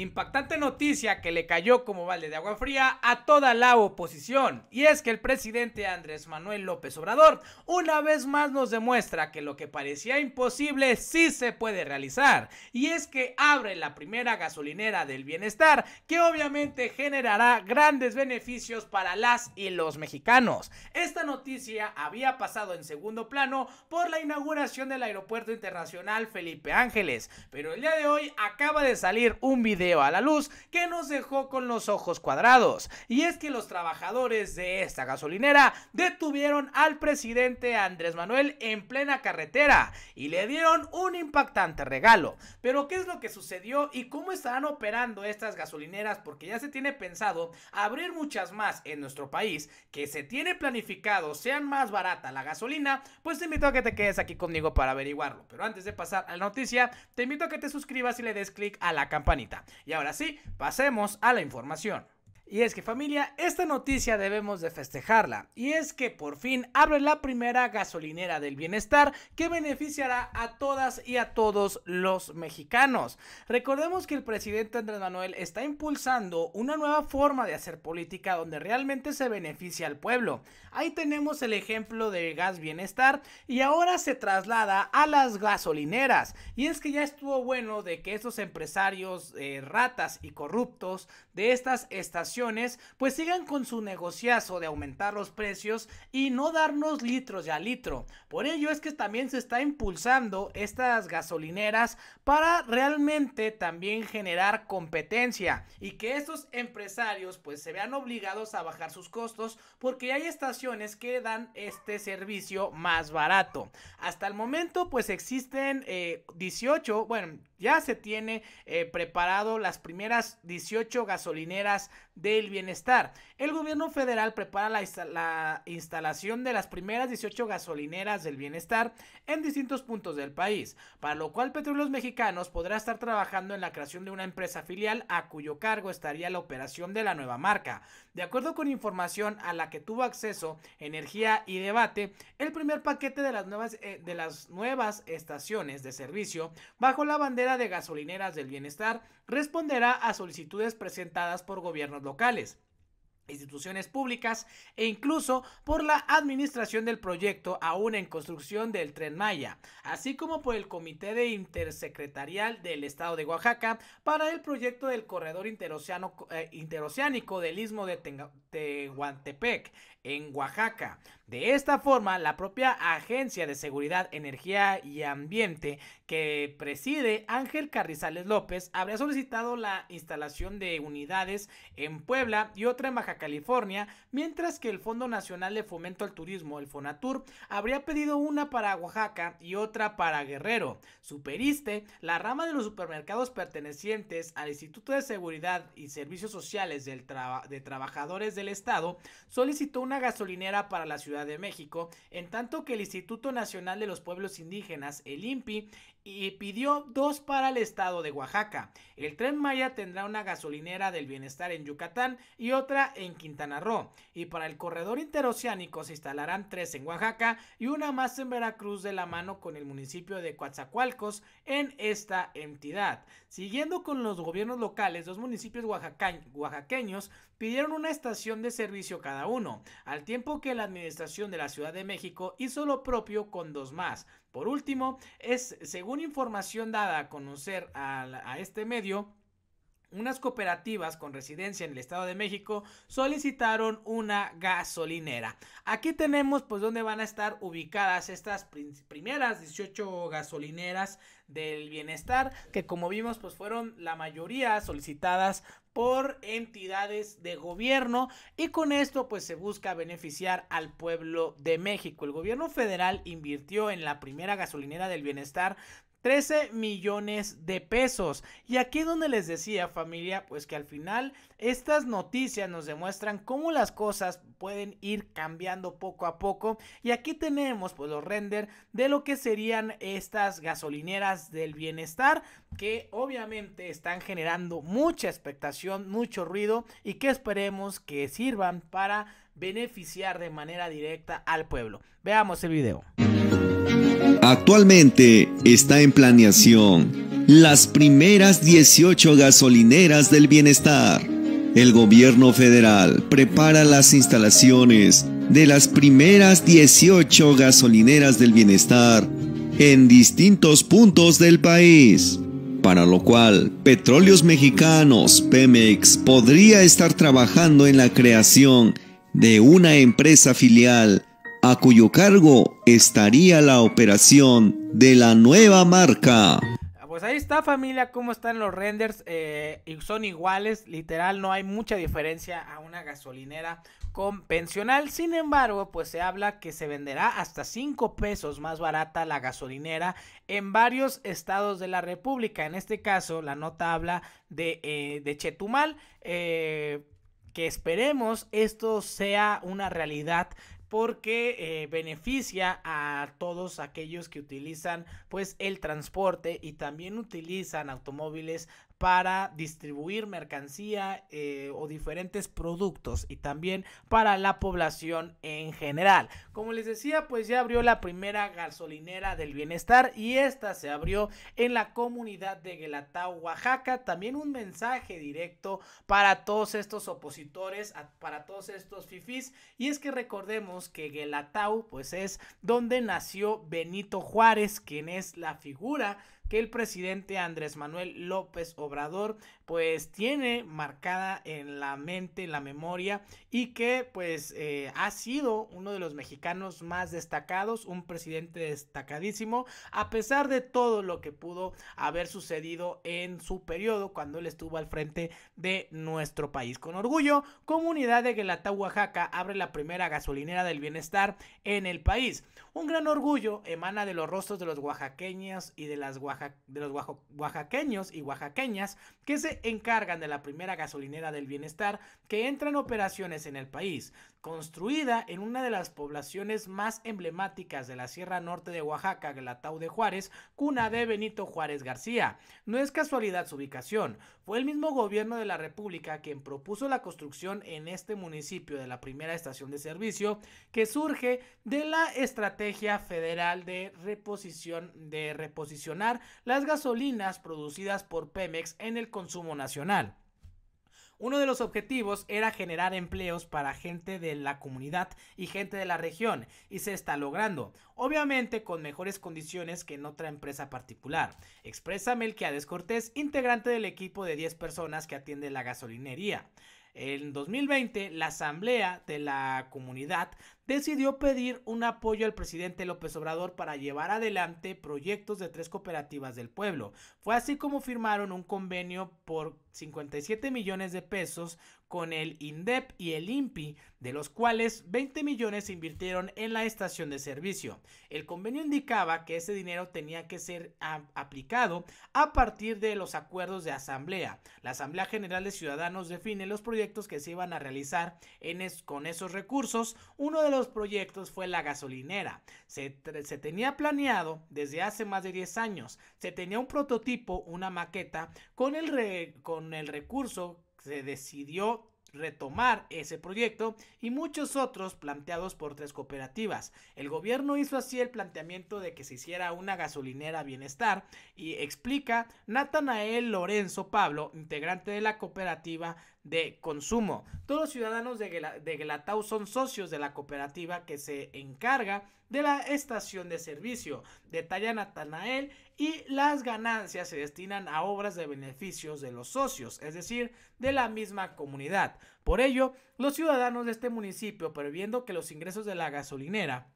Impactante noticia que le cayó como balde de agua fría a toda la oposición. Y es que el presidente Andrés Manuel López Obrador una vez más nos demuestra que lo que parecía imposible sí se puede realizar. Y es que abre la primera gasolinera del bienestar que obviamente generará grandes beneficios para las y los mexicanos. Esta noticia había pasado en segundo plano por la inauguración del Aeropuerto Internacional Felipe Ángeles. Pero el día de hoy acaba de salir un video a la luz que nos dejó con los ojos cuadrados. Y es que los trabajadores de esta gasolinera detuvieron al presidente Andrés Manuel en plena carretera y le dieron un impactante regalo. Pero ¿qué es lo que sucedió y cómo estarán operando estas gasolineras? Porque ya se tiene pensado abrir muchas más en nuestro país, que se tiene planificado sean más barata la gasolina, pues te invito a que te quedes aquí conmigo para averiguarlo. Pero antes de pasar a la noticia, te invito a que te suscribas y le des clic a la campanita. Y ahora sí, pasemos a la información. Y es que familia, esta noticia debemos de festejarla. Y es que por fin abre la primera gasolinera del bienestar que beneficiará a todas y a todos los mexicanos. Recordemos que el presidente Andrés Manuel está impulsando una nueva forma de hacer política donde realmente se beneficia al pueblo. Ahí tenemos el ejemplo de gas bienestar y ahora se traslada a las gasolineras. Y es que ya estuvo bueno de que estos empresarios eh, ratas y corruptos de estas estaciones pues sigan con su negociazo de aumentar los precios y no darnos litros ya litro. Por ello es que también se está impulsando estas gasolineras para realmente también generar competencia y que estos empresarios pues se vean obligados a bajar sus costos porque hay estaciones que dan este servicio más barato. Hasta el momento pues existen 18, eh, bueno, ya se tiene eh, preparado las primeras 18 gasolineras del bienestar. El gobierno federal prepara la, instalación de las primeras 18 gasolineras del bienestar en distintos puntos del país, para lo cual Petróleos Mexicanos podrá estar trabajando en la creación de una empresa filial a cuyo cargo estaría la operación de la nueva marca. De acuerdo con información a la que tuvo acceso Energía y Debate, el primer paquete de las nuevas, eh, de las nuevas estaciones de servicio bajo la bandera de gasolineras del bienestar responderá a solicitudes presentadas por gobiernos locales instituciones públicas e incluso por la administración del proyecto aún en construcción del tren Maya, así como por el Comité de Intersecretarial del Estado de Oaxaca para el proyecto del corredor eh, interoceánico del Istmo de Tehuantepec en Oaxaca. De esta forma, la propia Agencia de Seguridad, Energía y Ambiente que preside Ángel Carrizales López habría solicitado la instalación de unidades en Puebla y otra en Oaxaca California, mientras que el Fondo Nacional de Fomento al Turismo, el Fonatur, habría pedido una para Oaxaca y otra para Guerrero. Superiste, la rama de los supermercados pertenecientes al Instituto de Seguridad y Servicios Sociales de Trabajadores del Estado, solicitó una gasolinera para la Ciudad de México, en tanto que el Instituto Nacional de los Pueblos Indígenas, el INPI, y pidió dos para el estado de Oaxaca. El tren Maya tendrá una gasolinera del bienestar en Yucatán y otra en Quintana Roo y para el corredor interoceánico se instalarán tres en Oaxaca y una más en Veracruz de la mano con el municipio de Coatzacoalcos en esta entidad. Siguiendo con los gobiernos locales, dos municipios oaxaqueños pidieron una estación de servicio cada uno, al tiempo que la administración de la Ciudad de México hizo lo propio con dos más. Por último, es según información dada a conocer a este medio, unas cooperativas con residencia en el Estado de México solicitaron una gasolinera. Aquí tenemos pues dónde van a estar ubicadas estas primeras 18 gasolineras del bienestar que como vimos pues fueron la mayoría solicitadas por entidades de gobierno y con esto pues se busca beneficiar al pueblo de México. El gobierno federal invirtió en la primera gasolinera del bienestar 13 millones de pesos. Y aquí es donde les decía familia, pues que al final estas noticias nos demuestran cómo las cosas pueden ir cambiando poco a poco. Y aquí tenemos pues los render de lo que serían estas gasolineras del bienestar que obviamente están generando mucha expectación, mucho ruido y que esperemos que sirvan para beneficiar de manera directa al pueblo. Veamos el video. Actualmente está en planeación las primeras 18 gasolineras del bienestar. El gobierno federal prepara las instalaciones de las primeras 18 gasolineras del bienestar en distintos puntos del país, para lo cual Petróleos Mexicanos, Pemex, podría estar trabajando en la creación de una empresa filial a cuyo cargo estaría la operación de la nueva marca. Ah, pues ahí está familia, cómo están los renders. Eh, son iguales, literal, no hay mucha diferencia a una gasolinera convencional. Sin embargo, pues se habla que se venderá hasta 5 pesos más barata la gasolinera en varios estados de la República. En este caso, la nota habla de, eh, Chetumal. Eh, que esperemos esto sea una realidad porque eh, beneficia a todos aquellos que utilizan pues el transporte y también utilizan automóviles para distribuir mercancía eh, o diferentes productos y también para la población en general. Como les decía, pues ya abrió la primera gasolinera del bienestar y esta se abrió en la comunidad de Guelatao, Oaxaca. También un mensaje directo para todos estos opositores, para todos estos fifis. Y es que recordemos que Guelatao, pues es donde nació Benito Juárez, quien es la figura que el presidente Andrés Manuel López Obrador pues tiene marcada en la mente, en la memoria y que pues eh, ha sido uno de los mexicanos más destacados, un presidente destacadísimo a pesar de todo lo que pudo haber sucedido en su periodo cuando él estuvo al frente de nuestro país. Con orgullo, comunidad de Guelata, Oaxaca abre la primera gasolinera del bienestar en el país. Un gran orgullo emana de los rostros de los oaxaqueños y de las oaxaqueñas de los oaxaqueños y oaxaqueñas que se encargan de la primera gasolinera del bienestar que entra en operaciones en el país, construida en una de las poblaciones más emblemáticas de la Sierra Norte de Oaxaca, Glatau de Juárez, cuna de Benito Juárez García. No es casualidad su ubicación, fue el mismo gobierno de la República quien propuso la construcción en este municipio de la primera estación de servicio que surge de la estrategia federal de reposición de reposicionar las gasolinas producidas por Pemex en el consumo nacional. Uno de los objetivos era generar empleos para gente de la comunidad y gente de la región, y se está logrando, obviamente con mejores condiciones que en otra empresa particular. Expresa Melquiades Cortés, integrante del equipo de 10 personas que atiende la gasolinería. En 2020, la Asamblea de la Comunidad decidió pedir un apoyo al presidente López Obrador para llevar adelante proyectos de tres cooperativas del pueblo. Fue así como firmaron un convenio por 57 millones de pesos con el INDEP y el INPI, de los cuales 20 millones se invirtieron en la estación de servicio. El convenio indicaba que ese dinero tenía que ser aplicado a partir de los acuerdos de asamblea. La Asamblea General de Ciudadanos define los proyectos que se iban a realizar en con esos recursos. Uno de los proyectos fue la gasolinera. Se, tenía planeado desde hace más de 10 años. Se tenía un prototipo, una maqueta, con el... con el recurso se decidió retomar ese proyecto y muchos otros planteados por tres cooperativas. El gobierno hizo así el planteamiento de que se hiciera una gasolinera bienestar y explica Natanael Lorenzo Pablo, integrante de la cooperativa de consumo. Todos los ciudadanos de, Gelatau son socios de la cooperativa que se encarga de la estación de servicio, detalla Natanael, y las ganancias se destinan a obras de beneficios de los socios, es decir, de la misma comunidad. Por ello, los ciudadanos de este municipio, previendo que los ingresos de la gasolinera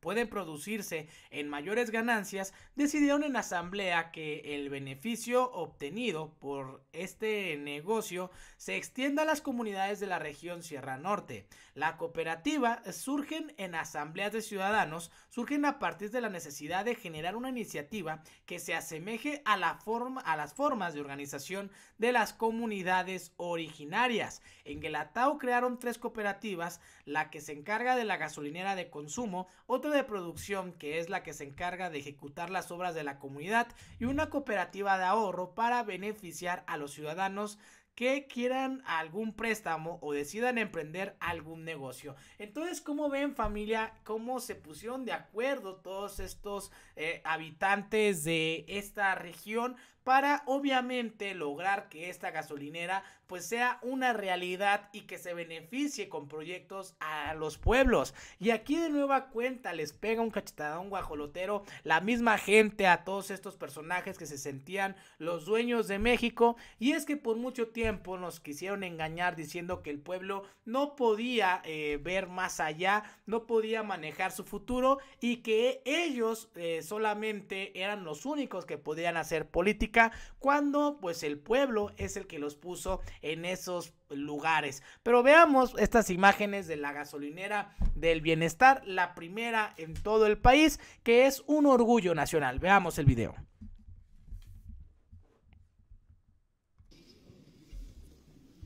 pueden producirse en mayores ganancias, decidieron en asamblea que el beneficio obtenido por este negocio se extienda a las comunidades de la región Sierra Norte. La cooperativa surgen en asambleas de ciudadanos, surgen a partir de la necesidad de generar una iniciativa que se asemeje a, la forma, a las formas de organización de las comunidades originarias. En Guelatao crearon tres cooperativas, la que se encarga de la gasolinera de consumo, otra de producción que es la que se encarga de ejecutar las obras de la comunidad y una cooperativa de ahorro para beneficiar a los ciudadanos que quieran algún préstamo o decidan emprender algún negocio. Entonces, ¿cómo ven familia? ¿Cómo se pusieron de acuerdo todos estos eh, habitantes de esta región para obviamente lograr que esta gasolinera pues sea una realidad y que se beneficie con proyectos a los pueblos. Y aquí de nueva cuenta les pega un cachetadón guajolotero la misma gente a todos estos personajes que se sentían los dueños de México y es que por mucho tiempo nos quisieron engañar diciendo que el pueblo no podía eh, ver más allá, no podía manejar su futuro y que ellos eh, solamente eran los únicos que podían hacer política cuando pues el pueblo es el que los puso en esos lugares. Pero veamos estas imágenes de la gasolinera del bienestar, la primera en todo el país, que es un orgullo nacional. Veamos el video.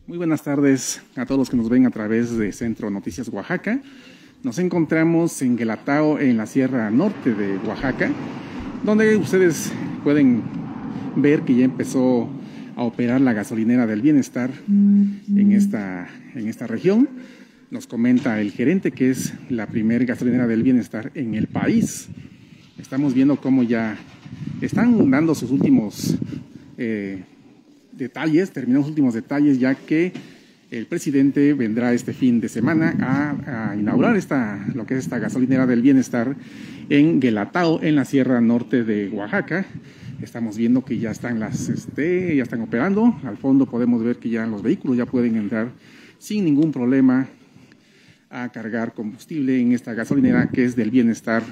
Muy buenas tardes a todos los que nos ven a través de Centro Noticias Oaxaca. Nos encontramos en Guelatao, en la Sierra Norte de Oaxaca, donde ustedes pueden ver que ya empezó a operar la gasolinera del bienestar en, esta, en esta región. Nos comenta el gerente que es la primer gasolinera del bienestar en el país. Estamos viendo cómo ya están dando sus últimos detalles, eh, detalles, terminamos últimos detalles, ya que el presidente vendrá este fin de semana a, inaugurar esta, lo que es esta gasolinera del bienestar en Guelatao, en la Sierra Norte de Oaxaca. Estamos viendo que ya están las, este, ya están operando. Al fondo podemos ver que ya los vehículos ya pueden entrar sin ningún problema a cargar combustible en esta gasolinera que es del bienestar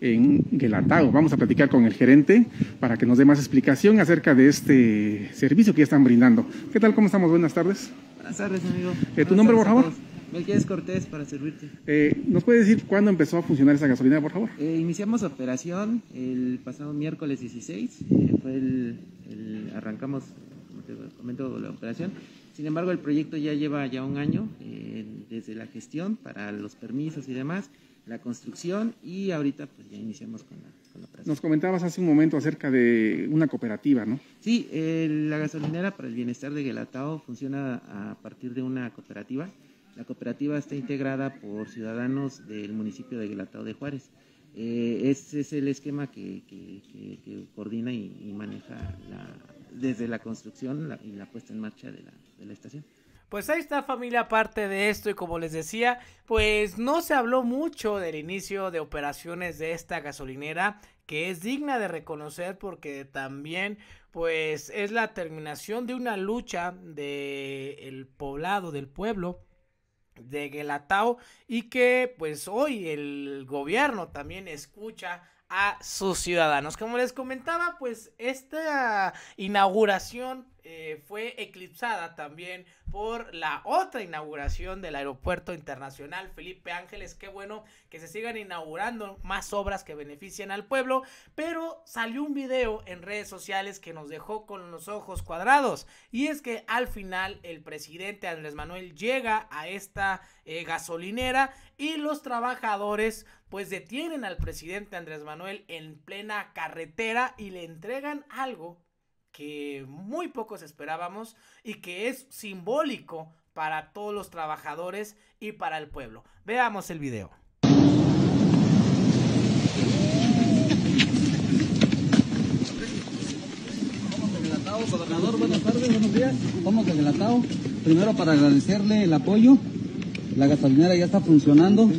en Guelatao. Vamos a platicar con el gerente para que nos dé más explicación acerca de este servicio que ya están brindando. ¿Qué tal? ¿Cómo estamos? Buenas tardes. Buenas tardes, amigo. Eh, ¿Tu nombre, por favor? Melquiades Cortés para servirte. Eh, ¿Nos puede decir cuándo empezó a funcionar esa gasolinera, por favor? Eh, iniciamos operación el pasado miércoles 16, eh, fue el, arrancamos, comento, la operación. Sin embargo, el proyecto ya lleva ya un año desde la gestión para los permisos y demás, la construcción y ahorita pues ya iniciamos con la, con operación. Nos comentabas hace un momento acerca de una cooperativa, ¿no? Sí, la gasolinera para el bienestar de Guelatao funciona a partir de una cooperativa la cooperativa está integrada por ciudadanos del municipio de Guelatao de Juárez. Eh, ese es el esquema que, coordina y, maneja desde la construcción y la puesta en marcha de la, estación. Pues ahí está familia parte de esto y como les decía, pues no se habló mucho del inicio de operaciones de esta gasolinera que es digna de reconocer porque también pues es la terminación de una lucha del poblado, del pueblo de Gelatao y que pues hoy el gobierno también escucha a sus ciudadanos. Como les comentaba, pues esta inauguración eh, fue eclipsada también por la otra inauguración del Aeropuerto Internacional Felipe Ángeles. Qué bueno que se sigan inaugurando más obras que beneficien al pueblo, pero salió un video en redes sociales que nos dejó con los ojos cuadrados y es que al final el presidente Andrés Manuel llega a esta eh, gasolinera y los trabajadores pues detienen al presidente Andrés Manuel en plena carretera y le entregan algo que muy pocos esperábamos y que es simbólico para todos los trabajadores y para el pueblo. Veamos el video. gobernador, buenas tardes, buenos días. Vamos del Primero para agradecerle el apoyo. La gasolinera ya está funcionando.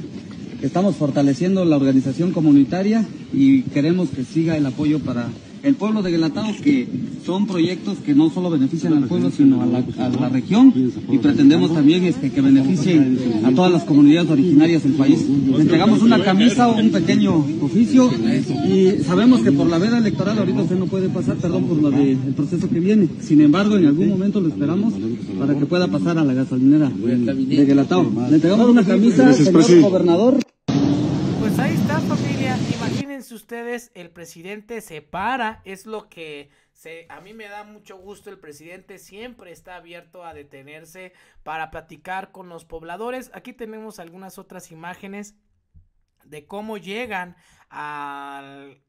Estamos fortaleciendo la organización comunitaria y queremos que siga el apoyo para el pueblo de Guelatao, que son proyectos que no solo benefician al pueblo, sino a la, región y pretendemos también este, que beneficien a todas las comunidades originarias del país. Le entregamos una camisa o un pequeño oficio y sabemos que por la veda electoral ahorita usted no puede pasar, perdón por lo del proceso que viene. Sin embargo, en algún momento lo esperamos para que pueda pasar a la gasolinera de Guelatao. Le entregamos una camisa, señor gobernador imagínense ustedes, el presidente se para, es lo que se, a mí me da mucho gusto, el presidente siempre está abierto a detenerse para platicar con los pobladores. Aquí tenemos algunas otras imágenes de cómo llegan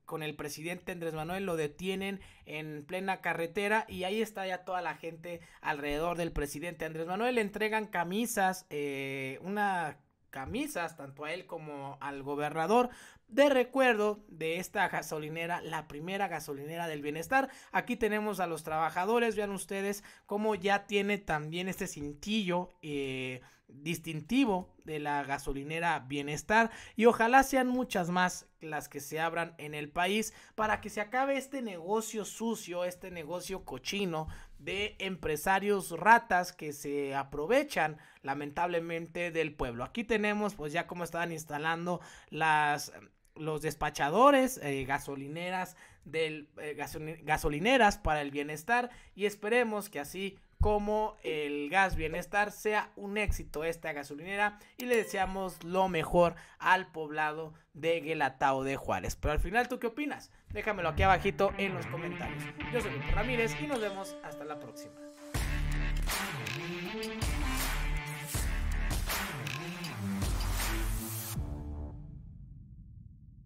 con el presidente Andrés Manuel, lo detienen en plena carretera y ahí está ya toda la gente alrededor del presidente Andrés Manuel, le entregan camisas, eh, una camisas, tanto a él como al gobernador, de recuerdo de esta gasolinera, la primera gasolinera del bienestar. Aquí tenemos a los trabajadores, vean ustedes cómo ya tiene también este cintillo eh, distintivo de la gasolinera bienestar y ojalá sean muchas más las que se abran en el país para que se acabe este negocio sucio, este negocio cochino de empresarios ratas que se aprovechan lamentablemente del pueblo. Aquí tenemos pues ya como estaban instalando las los despachadores, eh, gasolineras del eh, gasolineras para el bienestar y esperemos que así como el gas bienestar sea un éxito esta gasolinera y le deseamos lo mejor al poblado de Guelatao de Juárez. Pero al final, ¿tú qué opinas? Déjamelo aquí abajito en los comentarios. Yo soy Luis Ramírez y nos vemos hasta la próxima.